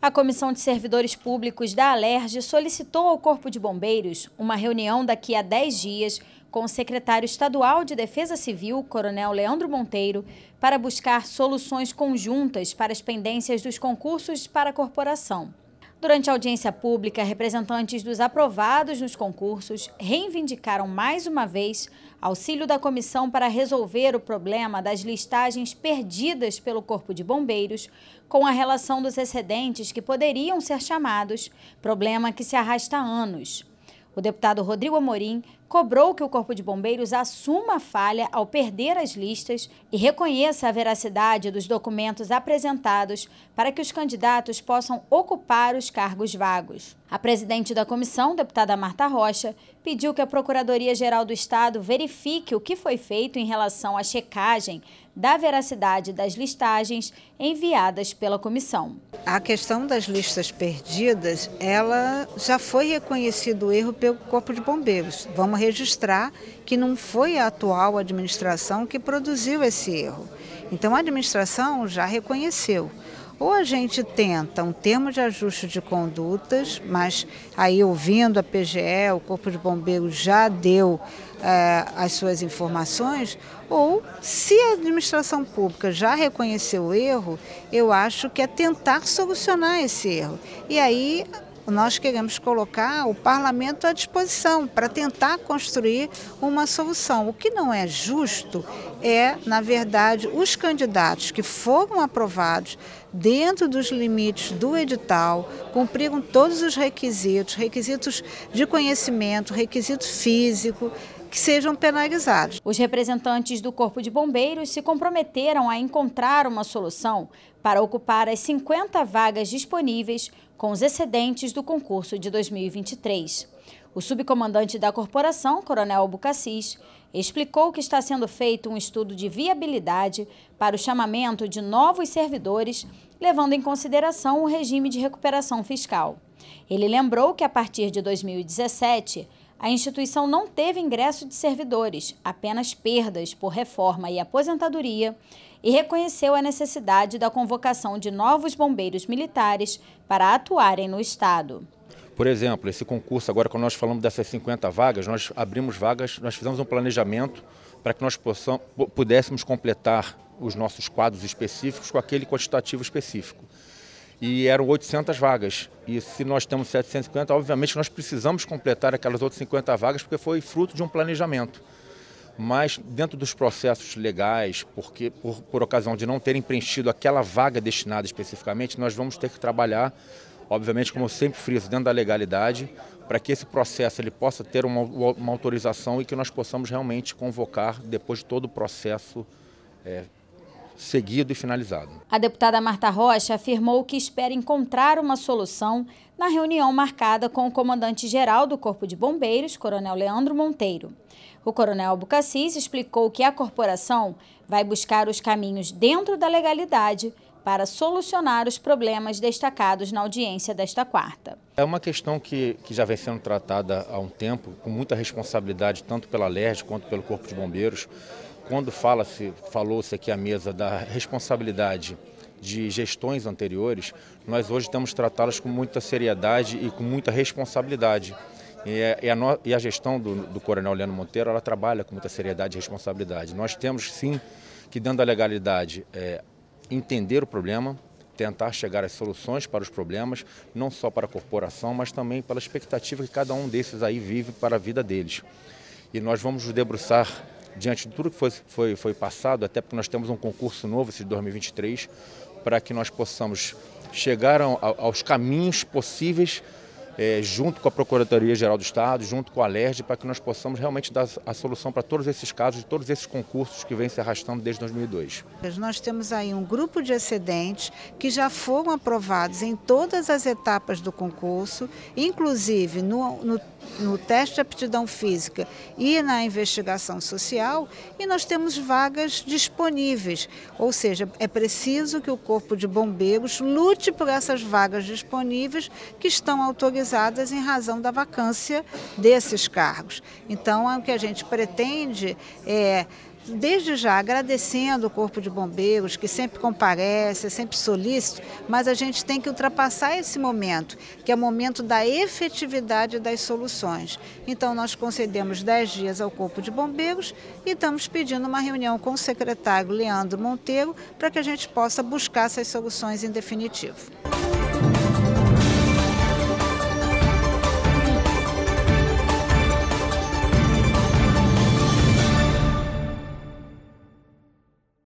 A Comissão de Servidores Públicos da Alerj solicitou ao Corpo de Bombeiros uma reunião daqui a 10 dias com o secretário estadual de Defesa Civil, Coronel Leandro Monteiro, para buscar soluções conjuntas para as pendências dos concursos para a corporação. Durante a audiência pública, representantes dos aprovados nos concursos reivindicaram mais uma vez auxílio da comissão para resolver o problema das listagens perdidas pelo Corpo de Bombeiros com a relação dos excedentes que poderiam ser chamados, problema que se arrasta há anos. O deputado Rodrigo Amorim cobrou que o Corpo de Bombeiros assuma a falha ao perder as listas e reconheça a veracidade dos documentos apresentados para que os candidatos possam ocupar os cargos vagos. A presidente da comissão, deputada Marta Rocha, pediu que a Procuradoria-Geral do Estado verifique o que foi feito em relação à checagem da veracidade das listagens enviadas pela comissão. A questão das listas perdidas, ela já foi reconhecido o erro pelo Corpo de Bombeiros. Vamos registrar que não foi a atual administração que produziu esse erro. Então a administração já reconheceu. Ou a gente tenta um termo de ajuste de condutas, mas aí ouvindo a PGE, o Corpo de Bombeiros já deu eh, as suas informações, ou se a administração pública já reconheceu o erro, eu acho que é tentar solucionar esse erro. E aí nós queremos colocar o parlamento à disposição para tentar construir uma solução. O que não é justo é, na verdade, os candidatos que foram aprovados dentro dos limites do edital, cumpriram todos os requisitos, requisitos de conhecimento, requisito físico, que sejam penalizados. Os representantes do Corpo de Bombeiros se comprometeram a encontrar uma solução para ocupar as 50 vagas disponíveis com os excedentes do concurso de 2023. O subcomandante da corporação, Coronel Albucacis, explicou que está sendo feito um estudo de viabilidade para o chamamento de novos servidores, levando em consideração o regime de recuperação fiscal. Ele lembrou que a partir de 2017, a instituição não teve ingresso de servidores, apenas perdas por reforma e aposentadoria, e reconheceu a necessidade da convocação de novos bombeiros militares para atuarem no Estado. Por exemplo, esse concurso, agora quando nós falamos dessas 50 vagas, nós abrimos vagas, nós fizemos um planejamento para que nós possam, pudéssemos completar os nossos quadros específicos com aquele quantitativo específico e eram 800 vagas. E se nós temos 750, obviamente nós precisamos completar aquelas outras 50 vagas, porque foi fruto de um planejamento. Mas dentro dos processos legais, porque por, por ocasião de não terem preenchido aquela vaga destinada especificamente, nós vamos ter que trabalhar, obviamente, como eu sempre friso, dentro da legalidade, para que esse processo ele possa ter uma, uma autorização e que nós possamos realmente convocar, depois de todo o processo é, seguido e finalizado. A deputada Marta Rocha afirmou que espera encontrar uma solução na reunião marcada com o comandante-geral do Corpo de Bombeiros, Coronel Leandro Monteiro. O Coronel Bucassis explicou que a corporação vai buscar os caminhos dentro da legalidade para solucionar os problemas destacados na audiência desta quarta. É uma questão que, que já vem sendo tratada há um tempo, com muita responsabilidade, tanto pela LERJ quanto pelo Corpo de Bombeiros quando fala-se, falou-se aqui à mesa da responsabilidade de gestões anteriores, nós hoje temos tratá-las com muita seriedade e com muita responsabilidade. É, e a, no, e a gestão do, do, coronel Leandro Monteiro, ela trabalha com muita seriedade e responsabilidade. Nós temos, sim, que dentro da legalidade, é, entender o problema, tentar chegar às soluções para os problemas, não só para a corporação, mas também pela expectativa que cada um desses aí vive para a vida deles. E nós vamos nos debruçar diante de tudo que foi, foi, foi passado, até porque nós temos um concurso novo, esse de 2023, para que nós possamos chegar aos caminhos possíveis é, junto com a Procuradoria-Geral do Estado, junto com a LERJ, para que nós possamos realmente dar a solução para todos esses casos, todos esses concursos que vêm se arrastando desde 2002. Nós temos aí um grupo de excedentes que já foram aprovados em todas as etapas do concurso, inclusive no, no no teste de aptidão física e na investigação social, e nós temos vagas disponíveis. Ou seja, é preciso que o Corpo de Bombeiros lute por essas vagas disponíveis que estão autorizadas em razão da vacância desses cargos. Então, o que a gente pretende é desde já agradecendo o Corpo de Bombeiros, que sempre comparece, é sempre solícito, mas a gente tem que ultrapassar esse momento, que é o momento da efetividade das soluções. Então, nós concedemos 10 dias ao Corpo de Bombeiros e estamos pedindo uma reunião com o secretário Leandro Monteiro para que a gente possa buscar essas soluções em definitivo.